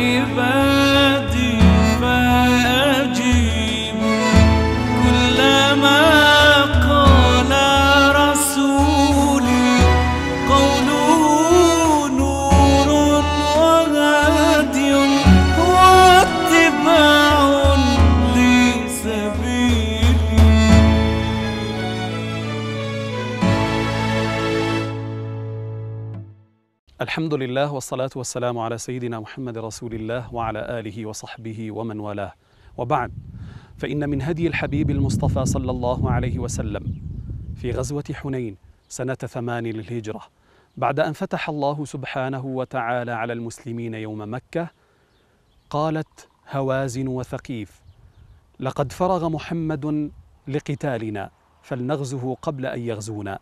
عباد الحمد لله والصلاة والسلام على سيدنا محمد رسول الله وعلى آله وصحبه ومن والاه وبعد فإن من هدي الحبيب المصطفى صلى الله عليه وسلم في غزوة حنين سنة ثمان للهجرة بعد أن فتح الله سبحانه وتعالى على المسلمين يوم مكة قالت هوازن وثقيف لقد فرغ محمد لقتالنا فلنغزه قبل أن يغزونا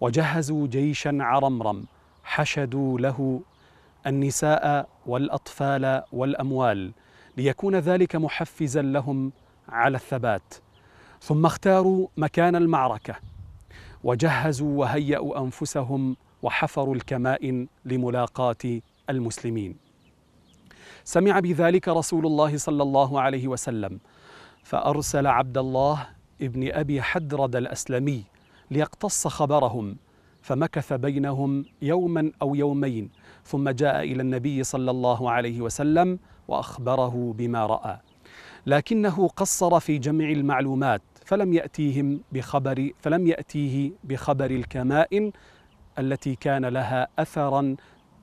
وجهزوا جيشا عرمرم حشدوا له النساء والاطفال والاموال ليكون ذلك محفزا لهم على الثبات ثم اختاروا مكان المعركه وجهزوا وهيأوا انفسهم وحفروا الكمائن لملاقاة المسلمين. سمع بذلك رسول الله صلى الله عليه وسلم فأرسل عبد الله ابن أبي حدرد الأسلمي ليقتص خبرهم فمكث بينهم يوما او يومين ثم جاء الى النبي صلى الله عليه وسلم واخبره بما راى لكنه قصر في جمع المعلومات فلم ياتيهم بخبر فلم ياتيه بخبر الكمائن التي كان لها اثرا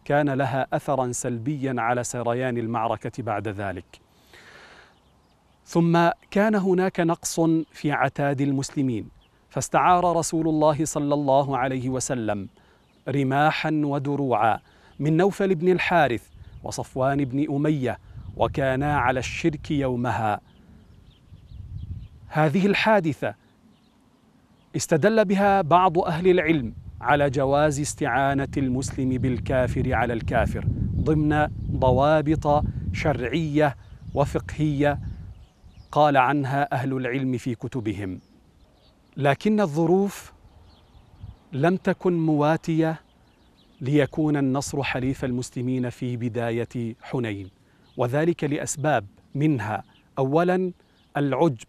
كان لها اثرا سلبيا على سريان المعركه بعد ذلك ثم كان هناك نقص في عتاد المسلمين فاستعار رسول الله صلى الله عليه وسلم رماحا ودروعا من نوفل بن الحارث وصفوان بن أمية وكانا على الشرك يومها هذه الحادثة استدل بها بعض أهل العلم على جواز استعانة المسلم بالكافر على الكافر ضمن ضوابط شرعية وفقهية قال عنها أهل العلم في كتبهم لكن الظروف لم تكن مواتيه ليكون النصر حليف المسلمين في بدايه حنين وذلك لاسباب منها اولا العجب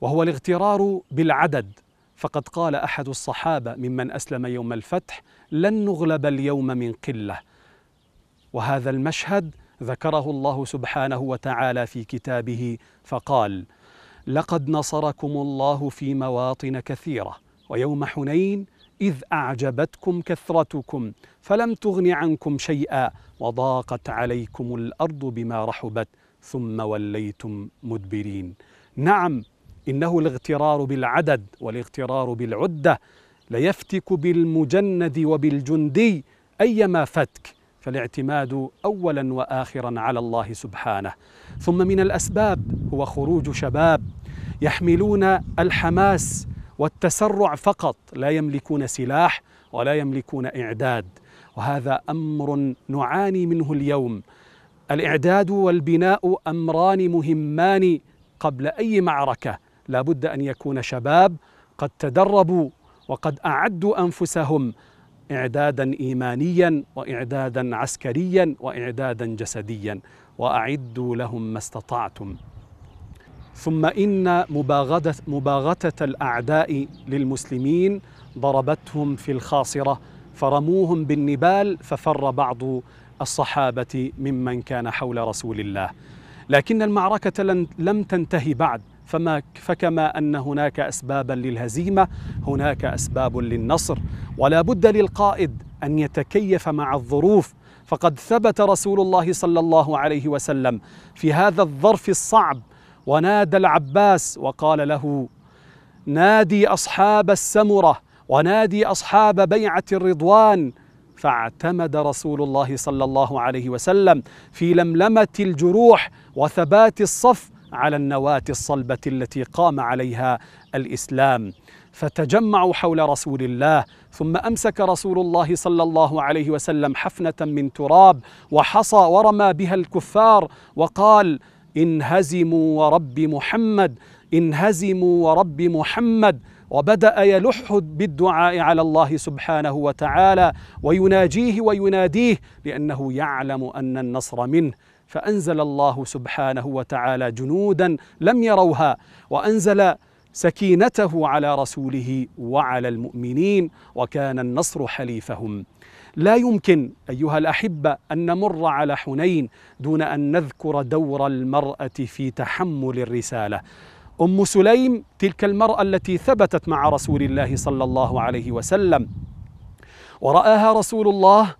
وهو الاغترار بالعدد فقد قال احد الصحابه ممن اسلم يوم الفتح لن نغلب اليوم من قله وهذا المشهد ذكره الله سبحانه وتعالى في كتابه فقال لقد نصركم الله في مواطن كثيره ويوم حنين اذ اعجبتكم كثرتكم فلم تغن عنكم شيئا وضاقت عليكم الارض بما رحبت ثم وليتم مدبرين نعم انه الاغترار بالعدد والاغترار بالعده ليفتك بالمجند وبالجندي ايما فتك فالاعتماد اولا واخرا على الله سبحانه ثم من الاسباب هو خروج شباب يحملون الحماس والتسرع فقط لا يملكون سلاح ولا يملكون اعداد وهذا امر نعاني منه اليوم الاعداد والبناء امران مهمان قبل اي معركه لا بد ان يكون شباب قد تدربوا وقد اعدوا انفسهم اعدادا ايمانيا واعدادا عسكريا واعدادا جسديا واعدوا لهم ما استطعتم ثم إن مباغتة, مباغتة الأعداء للمسلمين ضربتهم في الخاصرة فرموهم بالنبال ففر بعض الصحابة ممن كان حول رسول الله لكن المعركة لم تنتهي بعد فما فكما ان هناك اسبابا للهزيمه هناك اسباب للنصر ولا بد للقائد ان يتكيف مع الظروف فقد ثبت رسول الله صلى الله عليه وسلم في هذا الظرف الصعب ونادى العباس وقال له نادي اصحاب السمره ونادي اصحاب بيعه الرضوان فاعتمد رسول الله صلى الله عليه وسلم في لملمه الجروح وثبات الصف على النواه الصلبه التي قام عليها الاسلام فتجمعوا حول رسول الله ثم امسك رسول الله صلى الله عليه وسلم حفنه من تراب وحصى ورمى بها الكفار وقال انهزموا ورب محمد انهزموا ورب محمد وبدا يلح بالدعاء على الله سبحانه وتعالى ويناجيه ويناديه لانه يعلم ان النصر منه فانزل الله سبحانه وتعالى جنودا لم يروها وانزل سكينته على رسوله وعلى المؤمنين وكان النصر حليفهم لا يمكن ايها الاحبه ان نمر على حنين دون ان نذكر دور المراه في تحمل الرساله ام سليم تلك المراه التي ثبتت مع رسول الله صلى الله عليه وسلم وراها رسول الله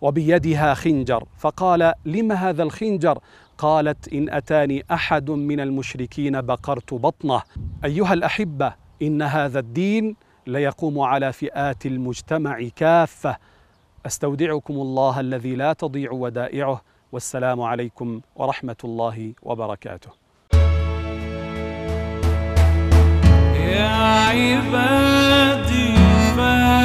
وبيدها خنجر فقال لم هذا الخنجر قالت إن أتاني أحد من المشركين بقرت بطنه أيها الأحبة إن هذا الدين ليقوم على فئات المجتمع كافة أستودعكم الله الذي لا تضيع ودائعه والسلام عليكم ورحمة الله وبركاته يا عبادي